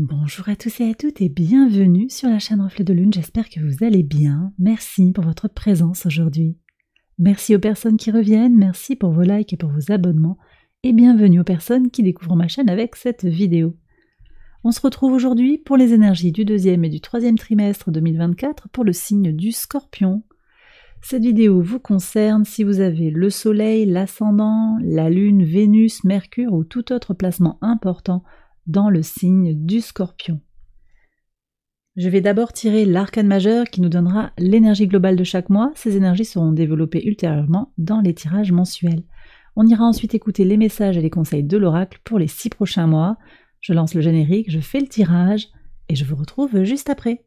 Bonjour à tous et à toutes et bienvenue sur la chaîne Reflet de Lune, j'espère que vous allez bien. Merci pour votre présence aujourd'hui. Merci aux personnes qui reviennent, merci pour vos likes et pour vos abonnements, et bienvenue aux personnes qui découvrent ma chaîne avec cette vidéo. On se retrouve aujourd'hui pour les énergies du deuxième et du troisième trimestre 2024 pour le signe du scorpion. Cette vidéo vous concerne si vous avez le Soleil, l'Ascendant, la Lune, Vénus, Mercure ou tout autre placement important dans le signe du scorpion. Je vais d'abord tirer l'arcane majeur qui nous donnera l'énergie globale de chaque mois. Ces énergies seront développées ultérieurement dans les tirages mensuels. On ira ensuite écouter les messages et les conseils de l'oracle pour les six prochains mois. Je lance le générique, je fais le tirage et je vous retrouve juste après.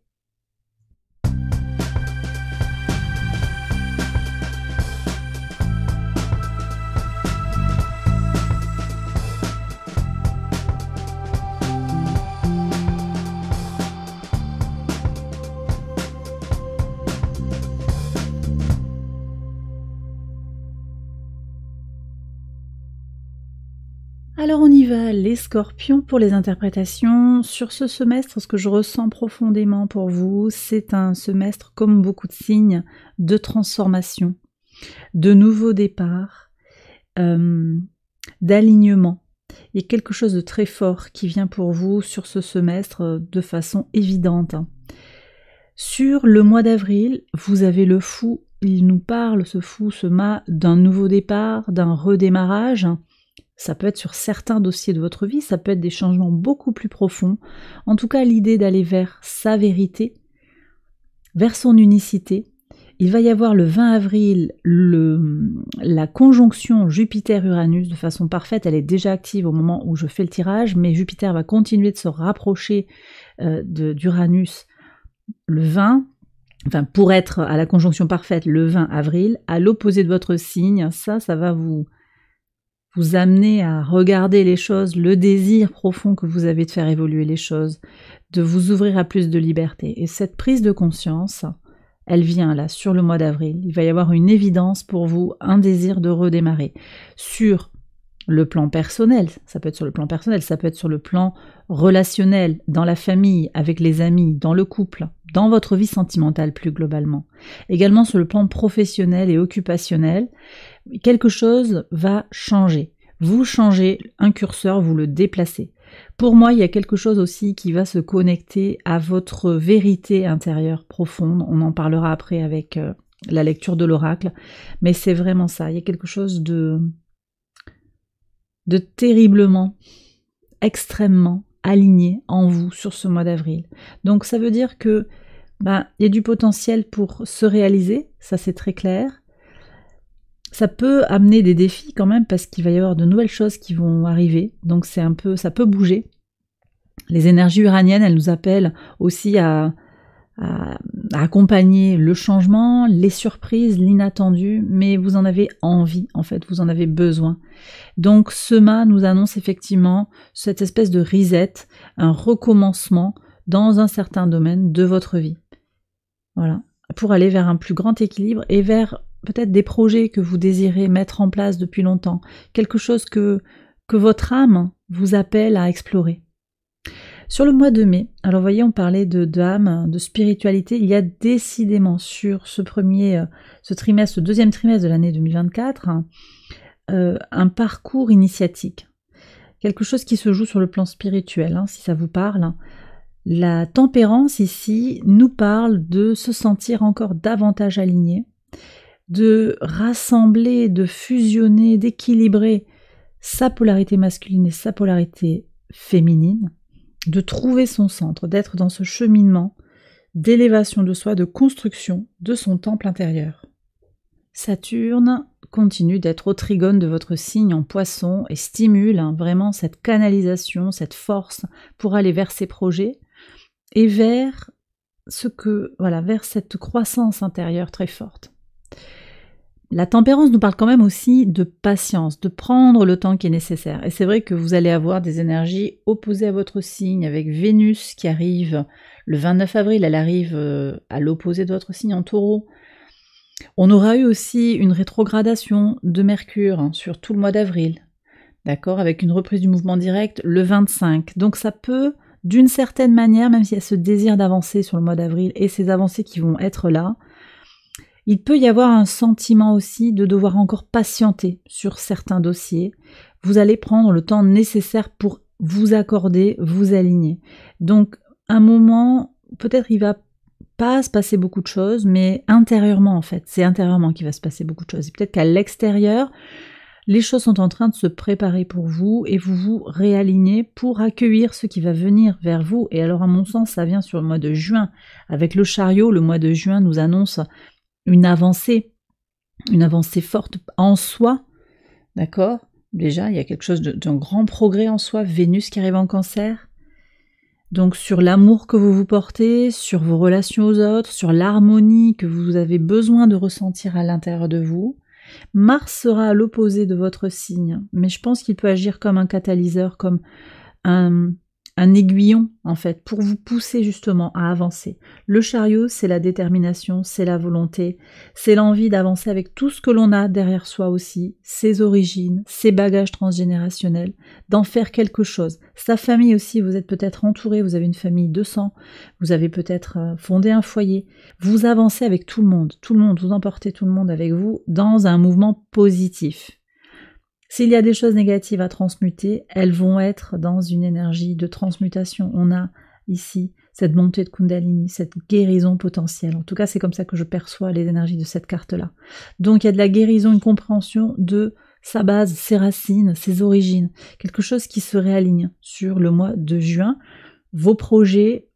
les scorpions, pour les interprétations. Sur ce semestre, ce que je ressens profondément pour vous, c'est un semestre, comme beaucoup de signes, de transformation, de nouveaux départs, euh, d'alignement. Il y a quelque chose de très fort qui vient pour vous sur ce semestre euh, de façon évidente. Sur le mois d'avril, vous avez le fou, il nous parle, ce fou, ce mât, d'un nouveau départ, d'un redémarrage. Ça peut être sur certains dossiers de votre vie, ça peut être des changements beaucoup plus profonds. En tout cas, l'idée d'aller vers sa vérité, vers son unicité. Il va y avoir le 20 avril le, la conjonction Jupiter-Uranus de façon parfaite. Elle est déjà active au moment où je fais le tirage, mais Jupiter va continuer de se rapprocher euh, d'Uranus le 20 enfin pour être à la conjonction parfaite le 20 avril, à l'opposé de votre signe, ça, ça va vous vous amener à regarder les choses, le désir profond que vous avez de faire évoluer les choses, de vous ouvrir à plus de liberté. Et cette prise de conscience, elle vient là, sur le mois d'avril. Il va y avoir une évidence pour vous, un désir de redémarrer. Sur le plan personnel, ça peut être sur le plan personnel, ça peut être sur le plan relationnel, dans la famille, avec les amis, dans le couple dans votre vie sentimentale plus globalement, également sur le plan professionnel et occupationnel, quelque chose va changer. Vous changez un curseur, vous le déplacez. Pour moi, il y a quelque chose aussi qui va se connecter à votre vérité intérieure profonde. On en parlera après avec euh, la lecture de l'oracle, mais c'est vraiment ça. Il y a quelque chose de de terriblement, extrêmement aligné en vous sur ce mois d'avril. Donc ça veut dire que bah, il y a du potentiel pour se réaliser, ça c'est très clair. Ça peut amener des défis quand même parce qu'il va y avoir de nouvelles choses qui vont arriver, donc c'est un peu, ça peut bouger. Les énergies uraniennes, elles nous appellent aussi à, accompagner le changement, les surprises, l'inattendu, mais vous en avez envie en fait, vous en avez besoin. Donc ce mât nous annonce effectivement cette espèce de reset, un recommencement dans un certain domaine de votre vie. Voilà. Pour aller vers un plus grand équilibre et vers peut-être des projets que vous désirez mettre en place depuis longtemps, quelque chose que, votre âme vous appelle à explorer. Sur le mois de mai, alors voyez, on parlait de d'âme, de spiritualité, il y a décidément sur ce premier, euh, ce trimestre, ce deuxième trimestre de l'année 2024, euh, un parcours initiatique. Quelque chose qui se joue sur le plan spirituel, hein, si ça vous parle. La tempérance ici nous parle de se sentir encore davantage aligné, de rassembler, de fusionner, d'équilibrer sa polarité masculine et sa polarité féminine, de trouver son centre, d'être dans ce cheminement d'élévation de soi, de construction de son temple intérieur. Saturne continue d'être au trigone de votre signe en poisson et stimule hein, vraiment cette canalisation, cette force pour aller vers ses projets et vers ce que voilà, vers cette croissance intérieure très forte. La tempérance nous parle quand même aussi de patience, de prendre le temps qui est nécessaire. Et c'est vrai que vous allez avoir des énergies opposées à votre signe, avec Vénus qui arrive le 29 avril, elle arrive euh, à l'opposé de votre signe en taureau. On aura eu aussi une rétrogradation de Mercure hein, sur tout le mois d'avril, d'accord, avec une reprise du mouvement direct le 25. Donc ça peut d'une certaine manière, même s'il y a ce désir d'avancer sur le mois d'avril et ces avancées qui vont être là, il peut y avoir un sentiment aussi de devoir encore patienter sur certains dossiers. Vous allez prendre le temps nécessaire pour vous accorder, vous aligner. Donc, un moment, peut-être il va pas se passer beaucoup de choses, mais intérieurement en fait, c'est intérieurement qu'il va se passer beaucoup de choses. peut-être qu'à l'extérieur, les choses sont en train de se préparer pour vous et vous vous réalignez pour accueillir ce qui va venir vers vous. Et alors à mon sens, ça vient sur le mois de juin. Avec le chariot, le mois de juin nous annonce une avancée, une avancée forte en soi, d'accord Déjà, il y a quelque chose d'un grand progrès en soi, Vénus qui arrive en cancer. Donc sur l'amour que vous vous portez, sur vos relations aux autres, sur l'harmonie que vous avez besoin de ressentir à l'intérieur de vous. Mars sera à l'opposé de votre signe, mais je pense qu'il peut agir comme un catalyseur, comme un, un aiguillon en fait pour vous pousser justement à avancer. Le chariot, c'est la détermination, c'est la volonté, c'est l'envie d'avancer avec tout ce que l'on a derrière soi aussi, ses origines, ses bagages transgénérationnels, d'en faire quelque chose. Sa famille aussi, vous êtes peut-être entouré, vous avez une famille de sang, vous avez peut-être euh, fondé un foyer, vous avancez avec tout le monde, tout le monde, vous emportez tout le monde avec vous dans un mouvement positif. S'il y a des choses négatives à transmuter, elles vont être dans une énergie de transmutation. On a ici cette montée de Kundalini, cette guérison potentielle. En tout cas, c'est comme ça que je perçois les énergies de cette carte-là. Donc il y a de la guérison, une compréhension de sa base, ses racines, ses origines, quelque chose qui se réaligne sur le mois de juin. Vos projets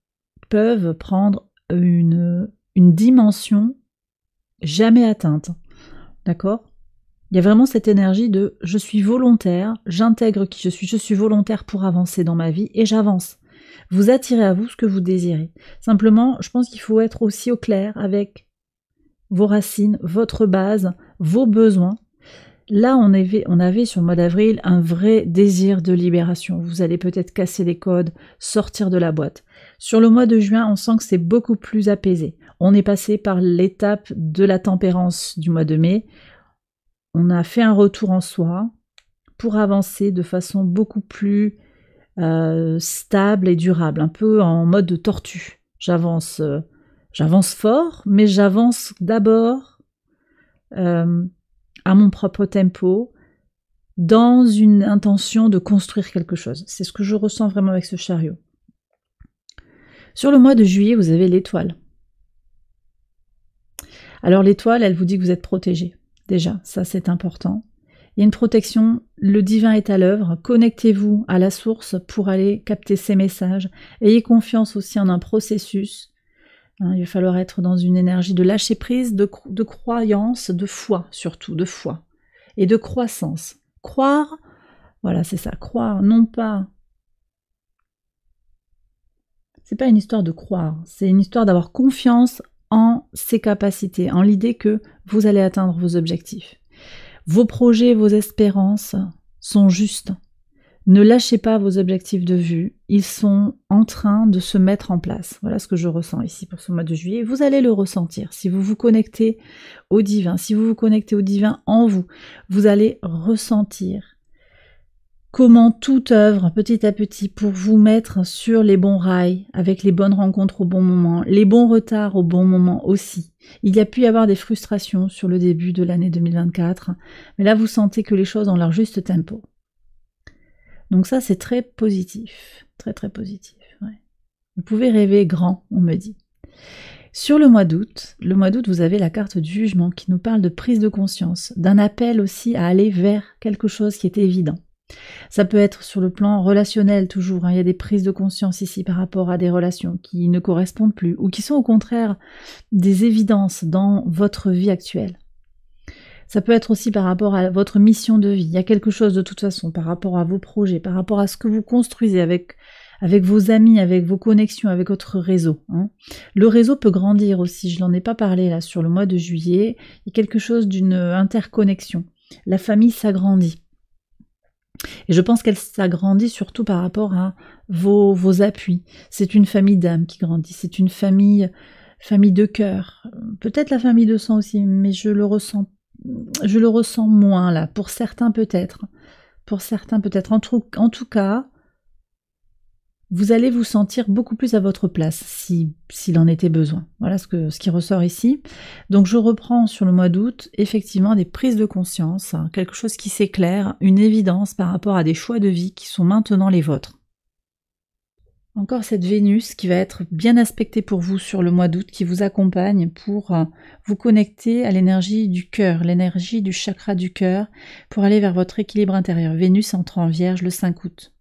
peuvent prendre une, une dimension jamais atteinte. D'accord il y a vraiment cette énergie de je suis volontaire, j'intègre qui je suis, je suis volontaire pour avancer dans ma vie et j'avance. Vous attirez à vous ce que vous désirez. Simplement, je pense qu'il faut être aussi au clair avec vos racines, votre base, vos besoins. Là, on avait, on avait sur le mois d'avril un vrai désir de libération. Vous allez peut-être casser les codes, sortir de la boîte. Sur le mois de juin, on sent que c'est beaucoup plus apaisé. On est passé par l'étape de la tempérance du mois de mai on a fait un retour en soi pour avancer de façon beaucoup plus euh, stable et durable, un peu en mode de tortue. J'avance, euh, j'avance fort, mais j'avance d'abord euh, à mon propre tempo, dans une intention de construire quelque chose. C'est ce que je ressens vraiment avec ce chariot. Sur le mois de juillet, vous avez l'étoile. Alors l'étoile, elle vous dit que vous êtes protégé. Déjà, ça c'est important. Il y a une protection, le divin est à l'œuvre, connectez-vous à la source pour aller capter ces messages. Ayez confiance aussi en un processus. Hein, il va falloir être dans une énergie de lâcher prise, de, de croyance, de foi surtout, de foi. Et de croissance. Croire, voilà, c'est ça, croire, non pas c'est pas une histoire de croire, c'est une histoire d'avoir confiance en ses capacités, en l'idée que vous allez atteindre vos objectifs. Vos projets, vos espérances sont justes. Ne lâchez pas vos objectifs de vue, ils sont en train de se mettre en place. Voilà ce que je ressens ici pour ce mois de juillet. Vous allez le ressentir si vous vous connectez au divin, si vous vous connectez au divin en vous, vous allez ressentir comment tout œuvre petit à petit pour vous mettre sur les bons rails, avec les bonnes rencontres au bon moment, les bons retards au bon moment aussi. Il y a pu y avoir des frustrations sur le début de l'année 2024, mais là vous sentez que les choses ont leur juste tempo. Donc ça c'est très positif, très très positif. Vous pouvez rêver grand, on me dit. Sur le mois d'août, le mois d'août, vous avez la carte du jugement qui nous parle de prise de conscience, d'un appel aussi à aller vers quelque chose qui est évident. Ça peut être sur le plan relationnel toujours, hein. il y a des prises de conscience ici par rapport à des relations qui ne correspondent plus ou qui sont au contraire des évidences dans votre vie actuelle. Ça peut être aussi par rapport à votre mission de vie. Il y a quelque chose de toute façon par rapport à vos projets, par rapport à ce que vous construisez avec, avec vos amis, avec vos connexions, avec votre réseau. Hein. Le réseau peut grandir aussi, je n'en ai pas parlé là sur le mois de juillet. Il y a quelque chose d'une interconnexion. La famille s'agrandit. Et je pense qu'elle s'agrandit surtout par rapport à vos, vos appuis. C'est une famille d'âmes qui grandit, c'est une famille, famille de cœur. Peut-être la famille de sang aussi, mais je le ressens, je le ressens moins là. Pour certains peut-être, pour certains peut-être. En en tout cas, vous allez vous sentir beaucoup plus à votre place si s'il en était besoin. Voilà ce, que, ce qui ressort ici. Donc je reprends sur le mois d'août effectivement des prises de conscience, hein, quelque chose qui s'éclaire, une évidence par rapport à des choix de vie qui sont maintenant les vôtres. Encore cette Vénus qui va être bien aspectée pour vous sur le mois d'août, qui vous accompagne pour euh, vous connecter à l'énergie du cœur, l'énergie du chakra du cœur, pour aller vers votre équilibre intérieur. Vénus entre en vierge le 5 août.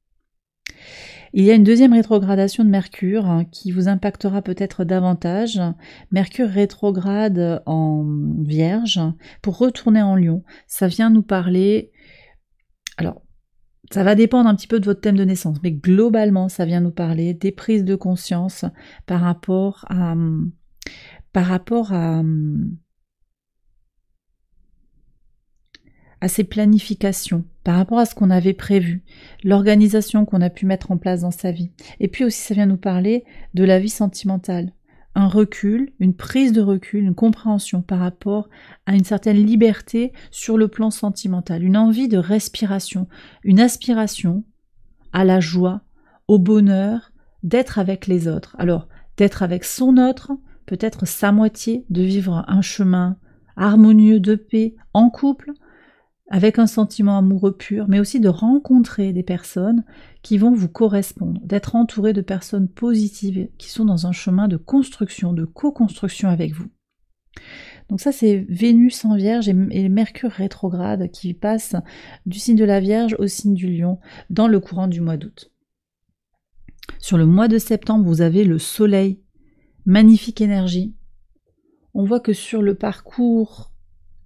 Il y a une deuxième rétrogradation de Mercure hein, qui vous impactera peut-être davantage. Mercure rétrograde en Vierge pour retourner en Lion. Ça vient nous parler... Alors, ça va dépendre un petit peu de votre thème de naissance, mais globalement, ça vient nous parler des prises de conscience par rapport à... Par rapport à à ces planifications par rapport à ce qu'on avait prévu, l'organisation qu'on a pu mettre en place dans sa vie. Et puis aussi, ça vient nous parler de la vie sentimentale. Un recul, une prise de recul, une compréhension par rapport à une certaine liberté sur le plan sentimental, une envie de respiration, une aspiration à la joie, au bonheur d'être avec les autres. Alors, d'être avec son autre, peut-être sa moitié, de vivre un chemin harmonieux de paix en couple, avec un sentiment amoureux pur, mais aussi de rencontrer des personnes qui vont vous correspondre, d'être entouré de personnes positives qui sont dans un chemin de construction, de co-construction avec vous. Donc ça c'est Vénus en Vierge et Mercure rétrograde qui passe du signe de la Vierge au signe du Lion dans le courant du mois d'août. Sur le mois de septembre, vous avez le Soleil, magnifique énergie. On voit que sur le parcours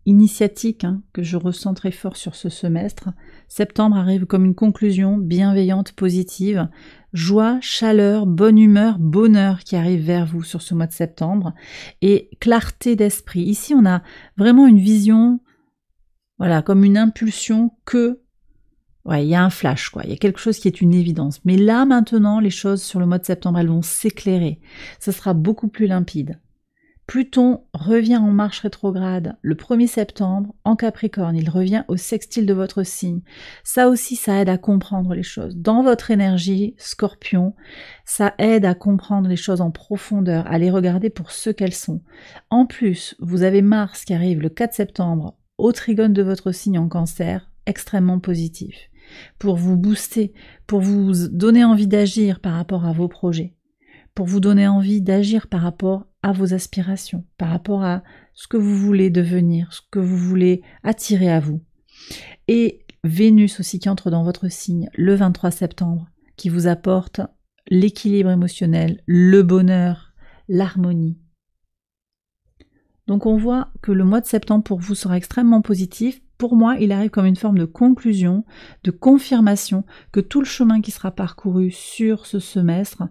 initiatique hein, que je ressens très fort sur ce semestre. Septembre arrive comme une conclusion bienveillante, positive, joie, chaleur, bonne humeur, bonheur qui arrive vers vous sur ce mois de septembre et clarté d'esprit. Ici, on a vraiment une vision, voilà, comme une impulsion que Ouais, il y a un flash, quoi. Il y a quelque chose qui est une évidence. Mais là, maintenant, les choses sur le mois de septembre, elles vont s'éclairer. Ce sera beaucoup plus limpide. Pluton revient en marche rétrograde le 1er septembre en Capricorne. Il revient au sextile de votre signe. Ça aussi, ça aide à comprendre les choses. Dans votre énergie, scorpion, ça aide à comprendre les choses en profondeur, à les regarder pour ce qu'elles sont. En plus, vous avez Mars qui arrive le 4 septembre au trigone de votre signe en cancer, extrêmement positif, pour vous booster, pour vous donner envie d'agir par rapport à vos projets, pour vous donner envie d'agir par rapport à vos aspirations, par rapport à ce que vous voulez devenir, ce que vous voulez attirer à vous. Et Vénus aussi qui entre dans votre signe le 23 septembre, qui vous apporte l'équilibre émotionnel, le bonheur, l'harmonie. Donc on voit que le mois de septembre pour vous sera extrêmement positif pour moi, il arrive comme une forme de conclusion, de confirmation que tout le chemin qui sera parcouru sur ce semestre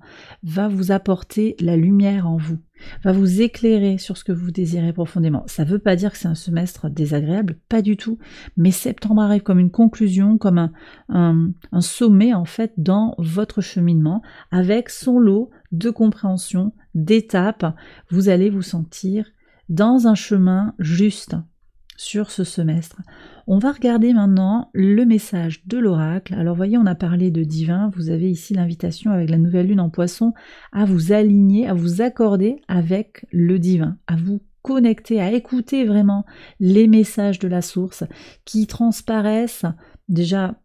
va vous apporter la lumière en vous, va vous éclairer sur ce que vous désirez profondément. Ça ne veut pas dire que c'est un semestre désagréable, pas du tout, mais septembre arrive comme une conclusion, comme un, sommet en fait dans votre cheminement, avec son lot de compréhension, d'étapes. Vous allez vous sentir dans un chemin juste, sur ce semestre. On va regarder maintenant le message de l'oracle. Alors voyez, on a parlé de divin, vous avez ici l'invitation avec la nouvelle lune en poisson à vous aligner, à vous accorder avec le divin, à vous connecter, à écouter vraiment les messages de la source qui transparaissent déjà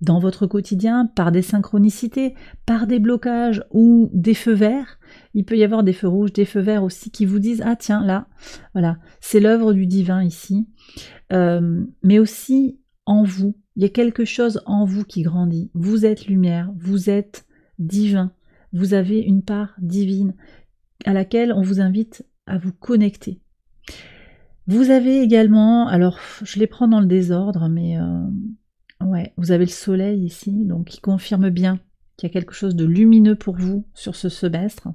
dans votre quotidien par des synchronicités, par des blocages ou des feux verts. Il peut y avoir des feux rouges, des feux verts aussi qui vous disent ah tiens là, voilà, c'est l'œuvre du divin ici. Euh, mais aussi en vous, il y a quelque chose en vous qui grandit. Vous êtes lumière, vous êtes divin, vous avez une part divine à laquelle on vous invite à vous connecter. Vous avez également, alors je les prends dans le désordre, mais euh, vous avez le soleil ici, donc qui confirme bien qu'il y a quelque chose de lumineux pour vous sur ce semestre.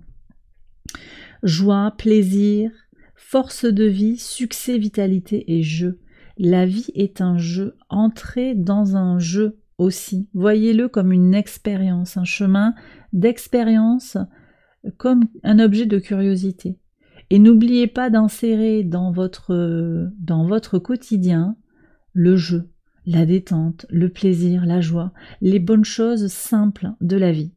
Joie, plaisir, force de vie, succès, vitalité et jeu. La vie est un jeu. Entrez dans un jeu aussi. Voyez-le comme une expérience, un chemin d'expérience, comme un objet de curiosité. Et n'oubliez pas d'insérer dans votre, dans votre quotidien le jeu, la détente, le plaisir, la joie, les bonnes choses simples de la vie.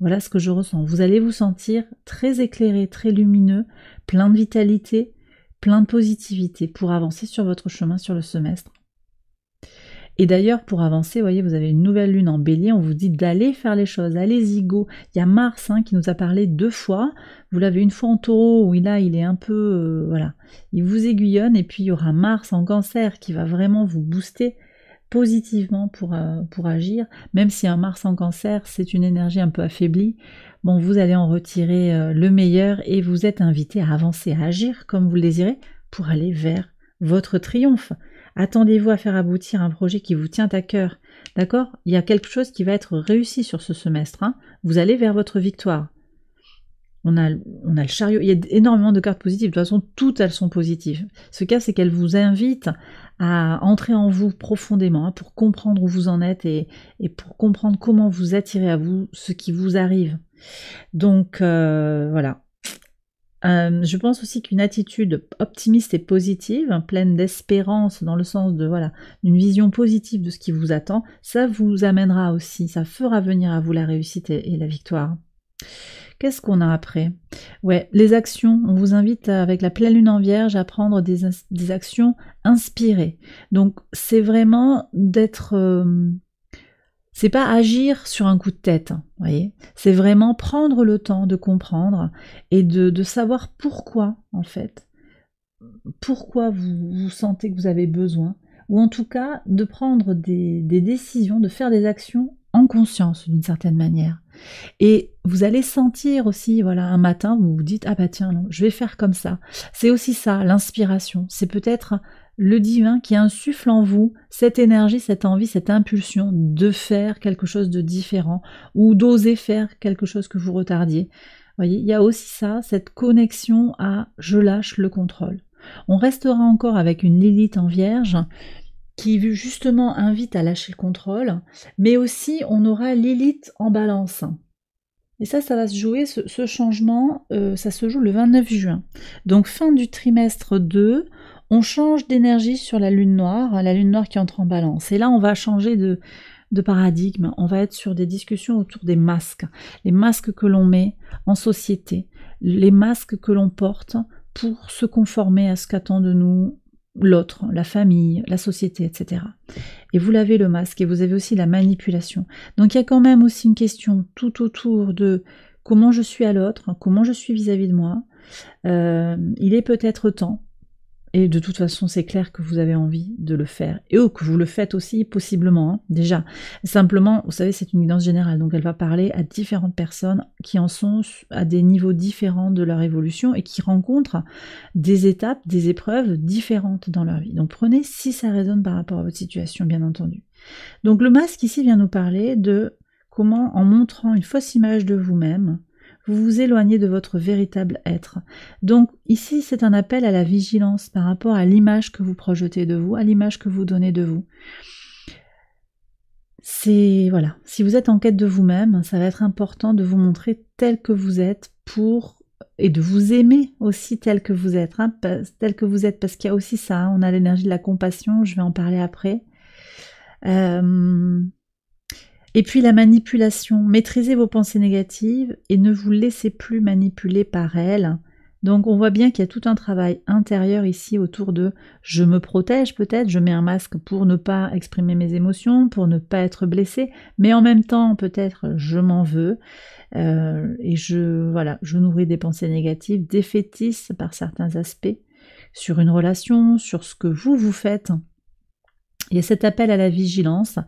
Voilà ce que je ressens. Vous allez vous sentir très éclairé, très lumineux, plein de vitalité, plein de positivité pour avancer sur votre chemin sur le semestre. Et d'ailleurs, pour avancer, voyez, vous avez une nouvelle lune en bélier, on vous dit d'aller faire les choses, allez-y, go. Il y a Mars hein, qui nous a parlé deux fois. Vous l'avez une fois en taureau, où là, il est un peu. Euh, voilà. Il vous aiguillonne, et puis il y aura Mars en cancer qui va vraiment vous booster positivement pour, euh, pour agir, même si un Mars en cancer, c'est une énergie un peu affaiblie, bon, vous allez en retirer euh, le meilleur et vous êtes invité à avancer, à agir comme vous le désirez pour aller vers votre triomphe. Attendez-vous à faire aboutir un projet qui vous tient à cœur. D'accord Il y a quelque chose qui va être réussi sur ce semestre. Hein. vous allez vers votre victoire on a, le chariot. Il y a énormément de cartes positives. De toute façon, toutes elles sont positives. Ce cas, c'est qu'elles vous invitent à entrer en vous profondément hein, pour comprendre où vous en êtes et, pour comprendre comment vous attirez à vous ce qui vous arrive. Donc euh, voilà. Euh, je pense aussi qu'une attitude optimiste et positive, hein, pleine d'espérance dans le sens de voilà, d'une vision positive de ce qui vous attend, ça vous amènera aussi, ça fera venir à vous la réussite et la victoire. Qu'est-ce qu'on a après Ouais, les actions. On vous invite avec la pleine lune en vierge à prendre des, actions inspirées. Donc c'est vraiment d'être... Euh, c'est pas agir sur un coup de tête, hein, voyez. C'est vraiment prendre le temps de comprendre et de, de savoir pourquoi, en fait, pourquoi vous, vous, sentez que vous avez besoin, ou en tout cas de prendre des, des décisions, de faire des actions conscience d'une certaine manière. Et vous allez sentir aussi, voilà, un matin, vous vous dites, ah bah tiens, non, je vais faire comme ça. C'est aussi ça, l'inspiration. C'est peut-être le divin qui insuffle en vous cette énergie, cette envie, cette impulsion de faire quelque chose de différent ou d'oser faire quelque chose que vous retardiez. voyez, il y a aussi ça, cette connexion à je lâche le contrôle. On restera encore avec une Lilith en vierge, qui justement invite à lâcher le contrôle, mais aussi on aura l'élite en balance. Et ça, ça va se jouer, ce, changement, euh, ça se joue le 29 juin. Donc fin du trimestre 2, on change d'énergie sur la lune noire, la lune noire qui entre en balance. Et là, on va changer de paradigme, on va être sur des discussions autour des masques, les masques que l'on met en société, les masques que l'on porte pour se conformer à ce qu'attend de nous l'autre, la famille, la société, etc. Et vous l'avez le masque et vous avez aussi la manipulation. Donc il y a quand même aussi une question tout autour de comment je suis à l'autre, comment je suis vis-à-vis de moi. Euh, il est peut-être temps et de toute façon, c'est clair que vous avez envie de le faire. Et oh, que vous le faites aussi, possiblement, hein, déjà. Simplement, vous savez, c'est une guidance générale. Donc, elle va parler à différentes personnes qui en sont à des niveaux différents de leur évolution et qui rencontrent des étapes, des épreuves différentes dans leur vie. Donc, prenez si ça résonne par rapport à votre situation, bien entendu. Donc, le masque ici vient nous parler de comment, en montrant une fausse image de vous-même, vous vous éloignez de votre véritable être. Donc ici, c'est un appel à la vigilance par rapport à l'image que vous projetez de vous, à l'image que vous donnez de vous. C'est voilà, si vous êtes en quête de vous-même, ça va être important de vous montrer tel que vous êtes pour et de vous aimer aussi tel que vous êtes, hein, tel que vous êtes, parce qu'il y a aussi ça, hein. on a l'énergie de la compassion, je vais en parler après. Euh, et puis la manipulation, maîtrisez vos pensées négatives et ne vous laissez plus manipuler par elles. Donc on voit bien qu'il y a tout un travail intérieur ici autour de je me protège peut-être, je mets un masque pour ne pas exprimer mes émotions, pour ne pas être blessé, mais en même temps peut-être je m'en veux euh, et je voilà, je nourris des pensées négatives, défaitistes par certains aspects sur une relation, sur ce que vous vous faites il y a cet appel à la vigilance.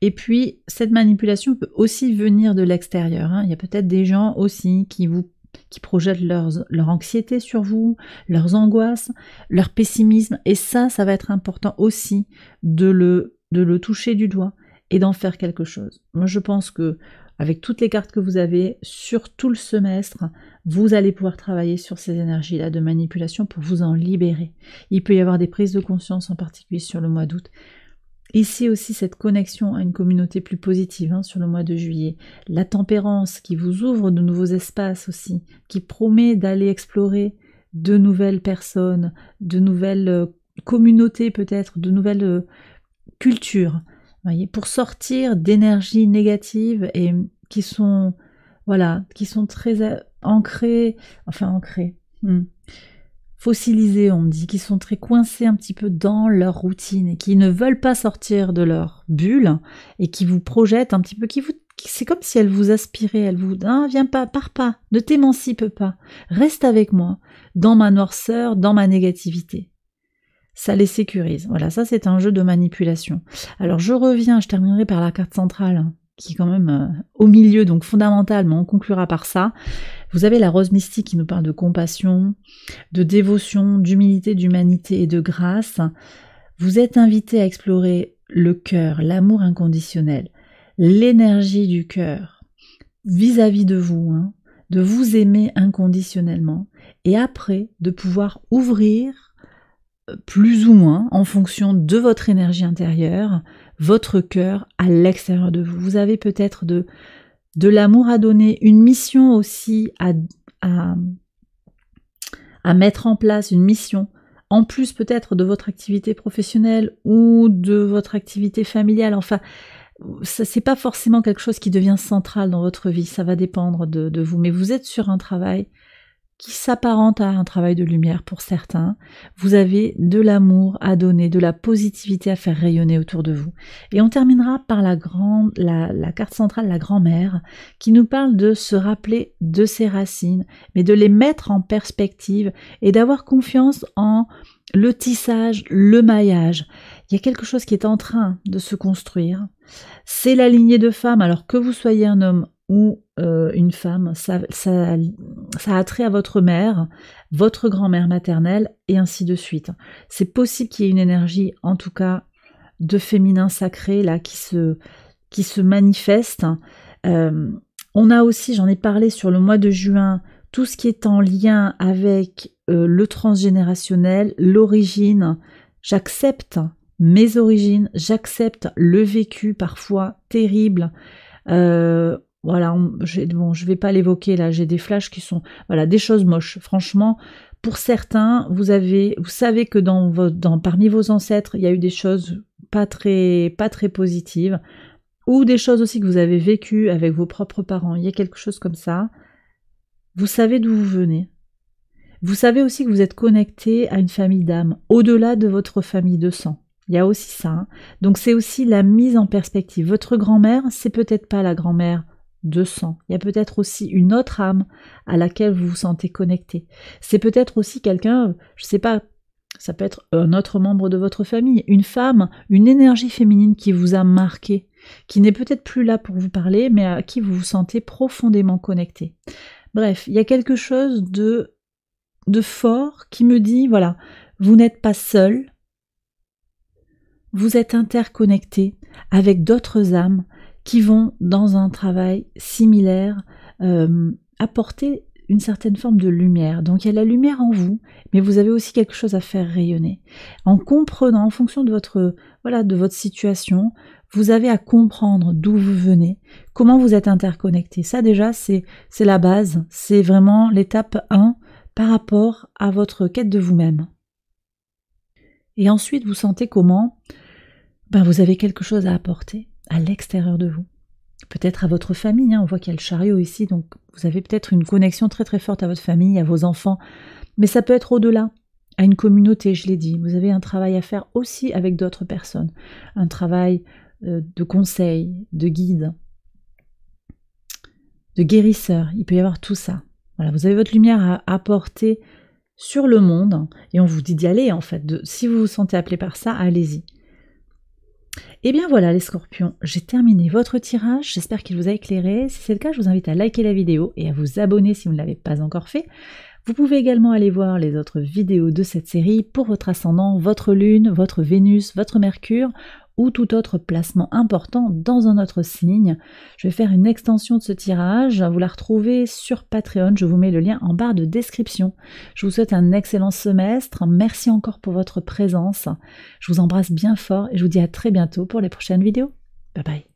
Et puis, cette manipulation peut aussi venir de l'extérieur. Hein. Il y a peut-être des gens aussi qui vous qui projettent leurs, leur anxiété sur vous, leurs angoisses, leur pessimisme. Et ça, ça va être important aussi de le, de le toucher du doigt et d'en faire quelque chose. Moi, je pense que avec toutes les cartes que vous avez sur tout le semestre, vous allez pouvoir travailler sur ces énergies-là de manipulation pour vous en libérer. Il peut y avoir des prises de conscience, en particulier sur le mois d'août. Ici aussi cette connexion à une communauté plus positive hein, sur le mois de juillet. La tempérance qui vous ouvre de nouveaux espaces aussi, qui promet d'aller explorer de nouvelles personnes, de nouvelles euh, communautés peut-être, de nouvelles euh, cultures. Voyez, pour sortir d'énergies négatives et hum, qui sont voilà, qui sont très euh, ancrées, enfin ancrées. Hum, fossilisés, on dit, qui sont très coincés un petit peu dans leur routine et qui ne veulent pas sortir de leur bulle et qui vous projettent un petit peu, qui vous c'est comme si elle vous aspiraient, elle vous ah, viens pas, pars pas, ne t'émancipe pas, reste avec moi, dans ma noirceur, dans ma négativité. Ça les sécurise. Voilà, ça c'est un jeu de manipulation. Alors je reviens, je terminerai par la carte centrale, hein, qui est quand même euh, au milieu, donc fondamentale, mais on conclura par ça. Vous avez la rose mystique qui nous parle de compassion, de dévotion, d'humilité, d'humanité et de grâce. Vous êtes invité à explorer le cœur, l'amour inconditionnel, l'énergie du cœur vis-à-vis de vous, hein, de vous aimer inconditionnellement, et après de pouvoir ouvrir euh, plus ou moins en fonction de votre énergie intérieure, votre cœur à l'extérieur de vous. Vous avez peut-être de de l'amour à donner, une mission aussi à, à, mettre en place, une mission, en plus peut-être de votre activité professionnelle ou de votre activité familiale. Enfin, ce c'est pas forcément quelque chose qui devient central dans votre vie, ça va dépendre de vous. Mais vous êtes sur un travail qui s'apparente à un travail de lumière pour certains, vous avez de l'amour à donner, de la positivité à faire rayonner autour de vous. Et on terminera par la grande, la, carte centrale, la grand-mère, qui nous parle de se rappeler de ses racines, mais de les mettre en perspective et d'avoir confiance en le tissage, le maillage. Il y a quelque chose qui est en train de se construire. C'est la lignée de femmes, alors que vous soyez un homme ou euh, une femme, ça, a trait à votre mère, votre grand-mère maternelle, et ainsi de suite. C'est possible qu'il y ait une énergie, en tout cas, de féminin sacré, là, qui se, qui se manifeste. Euh, on a aussi, j'en ai parlé sur le mois de juin, tout ce qui est en lien avec euh, le transgénérationnel, l'origine. J'accepte mes origines, j'accepte le vécu parfois terrible. Voilà, bon, je ne vais pas l'évoquer là, j'ai des flashs qui sont voilà, des choses moches. Franchement, pour certains, vous avez, vous savez que dans, parmi vos ancêtres, il y a eu des choses pas très, pas très positives, ou des choses aussi que vous avez vécues avec vos propres parents. Il y a quelque chose comme ça. Vous savez d'où vous venez. Vous savez aussi que vous êtes connecté à une famille d'âmes, au-delà de votre famille de sang. Il y a aussi ça. Hein. Donc c'est aussi la mise en perspective. Votre grand-mère, c'est peut-être pas la grand-mère il y a peut-être aussi une autre âme à laquelle vous vous sentez connecté. C'est peut-être aussi quelqu'un, je ne sais pas, ça peut être un autre membre de votre famille, une femme, une énergie féminine qui vous a marqué, qui n'est peut-être plus là pour vous parler, mais à qui vous vous sentez profondément connecté. Bref, il y a quelque chose de, de fort qui me dit, voilà, vous n'êtes pas seul, vous êtes interconnecté avec d'autres âmes qui vont, dans un travail similaire, euh, apporter une certaine forme de lumière. Donc il y a la lumière en vous, mais vous avez aussi quelque chose à faire rayonner. En comprenant, en fonction de votre, voilà, de votre situation, vous avez à comprendre d'où vous venez, comment vous êtes interconnecté. Ça déjà, c'est la base, c'est vraiment l'étape 1 par rapport à votre quête de vous-même. Et ensuite, vous sentez comment ben, Vous avez quelque chose à apporter à l'extérieur de vous. Peut-être à votre famille, hein, on voit qu'il y a le chariot ici, donc vous avez peut-être une connexion très très forte à votre famille, à vos enfants, mais ça peut être au-delà, à une communauté, je l'ai dit. Vous avez un travail à faire aussi avec d'autres personnes, un travail euh, de conseil, de guide, de guérisseur, il peut y avoir tout ça. Voilà, vous avez votre lumière à apporter sur le monde et on vous dit d'y aller en fait. De, si vous vous sentez appelé par ça, allez-y. Et eh bien voilà les scorpions, j'ai terminé votre tirage, j'espère qu'il vous a éclairé. Si c'est le cas, je vous invite à liker la vidéo et à vous abonner si vous ne l'avez pas encore fait. Vous pouvez également aller voir les autres vidéos de cette série pour votre ascendant, votre lune, votre Vénus, votre Mercure ou tout autre placement important dans un autre signe. Je vais faire une extension de ce tirage, vous la retrouvez sur Patreon, je vous mets le lien en barre de description. Je vous souhaite un excellent semestre, merci encore pour votre présence, je vous embrasse bien fort et je vous dis à très bientôt pour les prochaines vidéos. Bye bye